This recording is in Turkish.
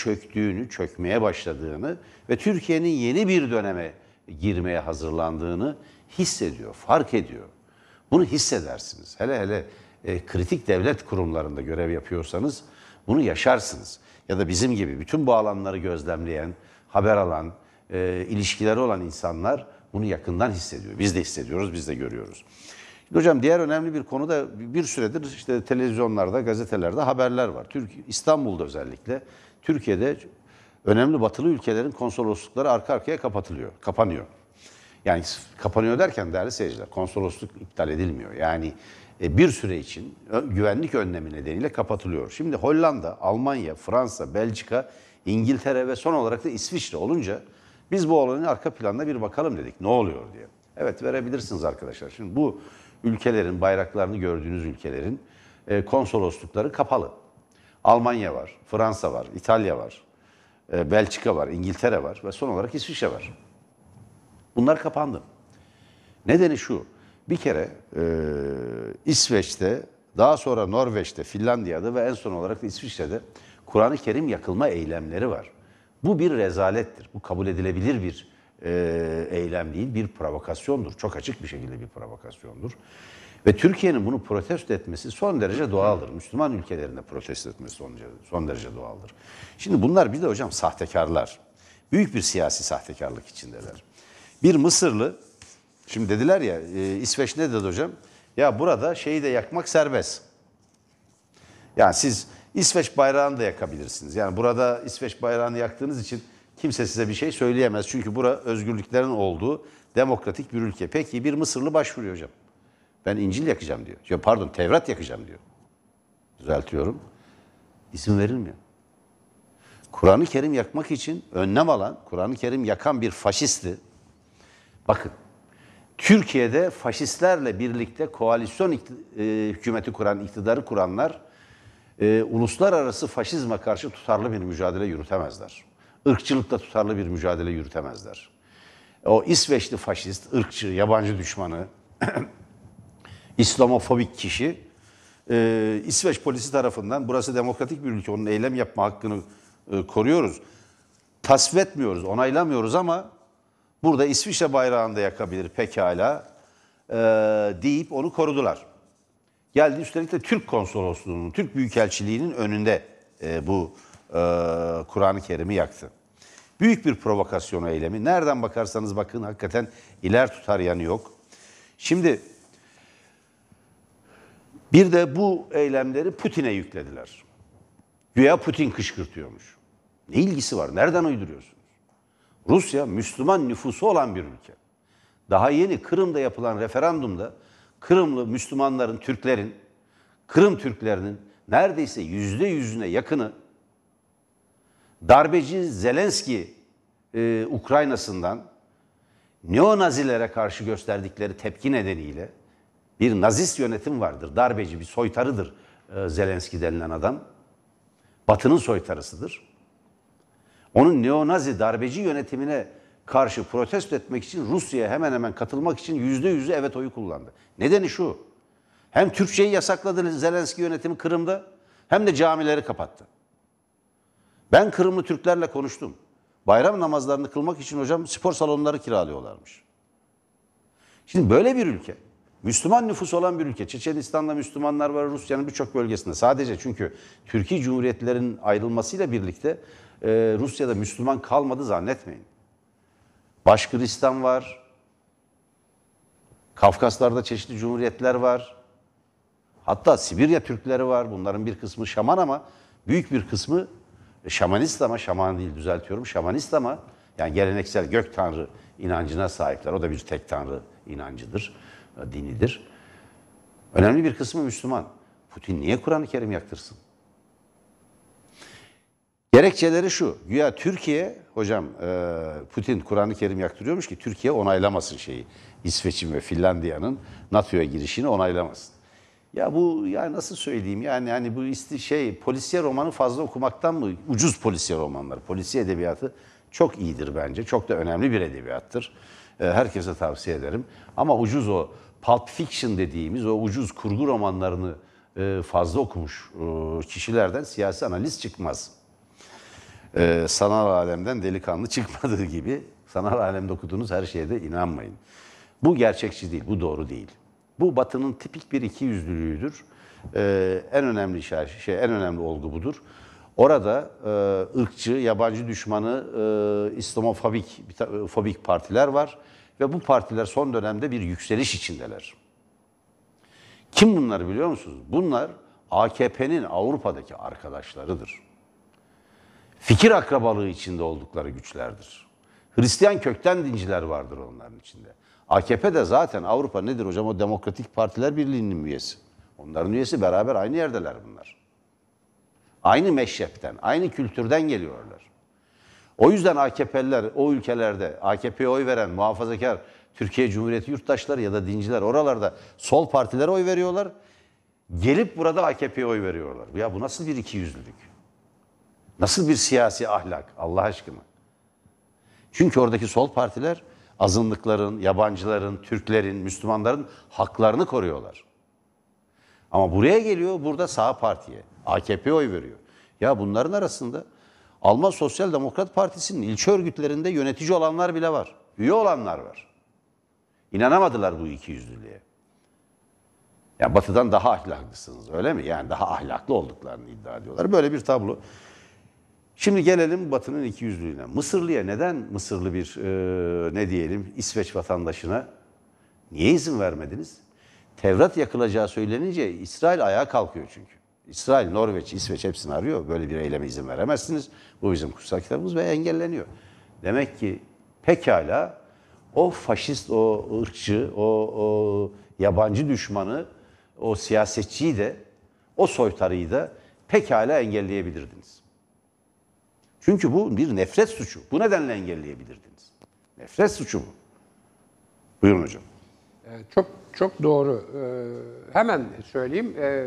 çöktüğünü, çökmeye başladığını ve Türkiye'nin yeni bir döneme girmeye hazırlandığını hissediyor, fark ediyor. Bunu hissedersiniz. Hele hele e, kritik devlet kurumlarında görev yapıyorsanız bunu yaşarsınız. Ya da bizim gibi bütün bu alanları gözlemleyen, haber alan, e, ilişkileri olan insanlar bunu yakından hissediyor. Biz de hissediyoruz, biz de görüyoruz. Hocam diğer önemli bir konu da bir süredir işte televizyonlarda, gazetelerde haberler var. Türkiye, İstanbul'da özellikle Türkiye'de önemli batılı ülkelerin konsoloslukları arka arkaya kapatılıyor, kapanıyor. Yani kapanıyor derken değerli seyirciler konsolosluk iptal edilmiyor. Yani e, bir süre için güvenlik önlemi nedeniyle kapatılıyor. Şimdi Hollanda, Almanya, Fransa, Belçika, İngiltere ve son olarak da İsviçre olunca biz bu olanın arka planına bir bakalım dedik. Ne oluyor diye. Evet verebilirsiniz arkadaşlar. Şimdi bu ülkelerin, bayraklarını gördüğünüz ülkelerin e, konsoloslukları kapalı. Almanya var, Fransa var, İtalya var, e, Belçika var, İngiltere var ve son olarak İsviçre var. Bunlar kapandı. Nedeni şu, bir kere e, İsveç'te, daha sonra Norveç'te, Finlandiya'da ve en son olarak da İsviçre'de Kur'an-ı Kerim yakılma eylemleri var. Bu bir rezalettir. Bu kabul edilebilir bir e, eylem değil, bir provokasyondur. Çok açık bir şekilde bir provokasyondur. Ve Türkiye'nin bunu protesto etmesi son derece doğaldır. Müslüman ülkelerinde protesto etmesi son derece, son derece doğaldır. Şimdi bunlar bir de hocam sahtekarlar. Büyük bir siyasi sahtekarlık içindeler. Bir Mısırlı, şimdi dediler ya e, İsveç ne dedi hocam? Ya burada şeyi de yakmak serbest. Yani siz İsveç bayrağını da yakabilirsiniz. Yani burada İsveç bayrağını yaktığınız için Kimse size bir şey söyleyemez. Çünkü bura özgürlüklerin olduğu demokratik bir ülke. Peki bir Mısırlı başvuruyor hocam. Ben İncil yakacağım diyor. Ya pardon Tevrat yakacağım diyor. Düzeltiyorum. İsim verilmiyor. Kur'an-ı Kerim yakmak için önlem alan, Kur'an-ı Kerim yakan bir faşisti. Bakın, Türkiye'de faşistlerle birlikte koalisyon e, hükümeti kuran, iktidarı kuranlar e, uluslararası faşizme karşı tutarlı bir mücadele yürütemezler ırkçılıkla tutarlı bir mücadele yürütemezler. O İsveçli faşist, ırkçı, yabancı düşmanı, İslamofobik kişi e, İsveç polisi tarafından burası demokratik bir ülke, onun eylem yapma hakkını e, koruyoruz. Tasvetmiyoruz, onaylamıyoruz ama burada İsviçre bayrağını da yakabilir pekala e, deyip onu korudular. Geldi üstelik de Türk konsolosluğunun, Türk Büyükelçiliğinin önünde e, bu e, Kur'an-ı Kerim'i yaktı. Büyük bir provokasyon eylemi. Nereden bakarsanız bakın hakikaten iler tutar yanı yok. Şimdi bir de bu eylemleri Putin'e yüklediler. Güya Putin kışkırtıyormuş. Ne ilgisi var? Nereden uyduruyorsunuz? Rusya Müslüman nüfusu olan bir ülke. Daha yeni Kırım'da yapılan referandumda Kırımlı Müslümanların, Türklerin, Kırım Türklerinin neredeyse yüzde yüzüne yakını darbeci Zelenski e, Ukrayna'sından neonazilere karşı gösterdikleri tepki nedeniyle bir nazist yönetim vardır. Darbeci bir soytarıdır e, Zelenski denilen adam. Batı'nın soytarısıdır. Onun neonazi darbeci yönetimine karşı protesto etmek için Rusya'ya hemen hemen katılmak için yüzde yüzü evet oyu kullandı. Nedeni şu. Hem Türkçeyi yasakladı Zelenski yönetimi Kırım'da hem de camileri kapattı. Ben Kırımlı Türklerle konuştum. Bayram namazlarını kılmak için hocam spor salonları kiralıyorlarmış. Şimdi böyle bir ülke, Müslüman nüfus olan bir ülke. Çeçenistan'da Müslümanlar var, Rusya'nın birçok bölgesinde. Sadece çünkü Türkiye Cumhuriyetleri'nin ayrılmasıyla birlikte e, Rusya'da Müslüman kalmadı zannetmeyin. Başkıristan var, Kafkaslar'da çeşitli cumhuriyetler var. Hatta Sibirya Türkleri var. Bunların bir kısmı şaman ama büyük bir kısmı şamanist ama şaman değil düzeltiyorum. Şamanist ama yani geleneksel gök tanrı inancına sahipler. O da bir tek tanrı inancıdır, e, dinidir. Önemli bir kısmı Müslüman. Putin niye Kur'an-ı Kerim yaktırsın? Gerekçeleri şu. Güya Türkiye, hocam e, Putin Kur'an-ı Kerim yaktırıyormuş ki Türkiye onaylamasın şeyi. İsveç'in ve Finlandiya'nın NATO'ya girişini onaylamasın. Ya bu ya nasıl söyleyeyim yani yani bu isti şey polisiye romanı fazla okumaktan mı ucuz polisiye romanlar polisiye edebiyatı çok iyidir bence çok da önemli bir edebiyattır ee, herkese tavsiye ederim ama ucuz o pulp fiction dediğimiz o ucuz kurgu romanlarını e, fazla okumuş e, kişilerden siyasi analiz çıkmaz e, sanal alemden delikanlı çıkmadığı gibi sanal alemde okuduğunuz her şeye de inanmayın bu gerçekçi değil bu doğru değil. Bu Batı'nın tipik bir iki yüzlülüğüdür. Ee, en önemli şey, şey, en önemli olgu budur. Orada e, ırkçı, yabancı düşmanı, e, İslamofobik e, fobik partiler var ve bu partiler son dönemde bir yükseliş içindeler. Kim bunları biliyor musunuz? Bunlar AKP'nin Avrupa'daki arkadaşlarıdır. Fikir akrabalığı içinde oldukları güçlerdir. Hristiyan kökten dinciler vardır onların içinde. AKP de zaten Avrupa nedir hocam? O Demokratik Partiler Birliği'nin üyesi. Onların üyesi beraber aynı yerdeler bunlar. Aynı meşrepten, aynı kültürden geliyorlar. O yüzden AKP'liler o ülkelerde AKP'ye oy veren muhafazakar Türkiye Cumhuriyeti yurttaşları ya da dinciler oralarda sol partilere oy veriyorlar. Gelip burada AKP'ye oy veriyorlar. Ya bu nasıl bir ikiyüzlülük? Nasıl bir siyasi ahlak Allah aşkına? Çünkü oradaki sol partiler azınlıkların, yabancıların, Türklerin, Müslümanların haklarını koruyorlar. Ama buraya geliyor, burada sağ partiye, AKP'ye oy veriyor. Ya bunların arasında Alman Sosyal Demokrat Partisi'nin ilçe örgütlerinde yönetici olanlar bile var. Üye olanlar var. İnanamadılar bu iki yüzlülüğe. Ya Batı'dan daha ahlaklısınız öyle mi? Yani daha ahlaklı olduklarını iddia ediyorlar. Böyle bir tablo. Şimdi gelelim Batı'nın ikiyüzlülüğüne. Mısırlı'ya neden Mısırlı bir e, ne diyelim İsveç vatandaşına niye izin vermediniz? Tevrat yakılacağı söylenince İsrail ayağa kalkıyor çünkü. İsrail, Norveç, İsveç hepsini arıyor. Böyle bir eyleme izin veremezsiniz. Bu bizim kutsal kitabımız ve engelleniyor. Demek ki pekala o faşist, o ırkçı, o, o yabancı düşmanı, o siyasetçiyi de, o soytarıyı da pekala engelleyebilirdiniz. Çünkü bu bir nefret suçu. Bu nedenle engelleyebilirdiniz. Nefret suçu bu. Buyurun hocam. Çok çok doğru. Ee, hemen söyleyeyim. Ee,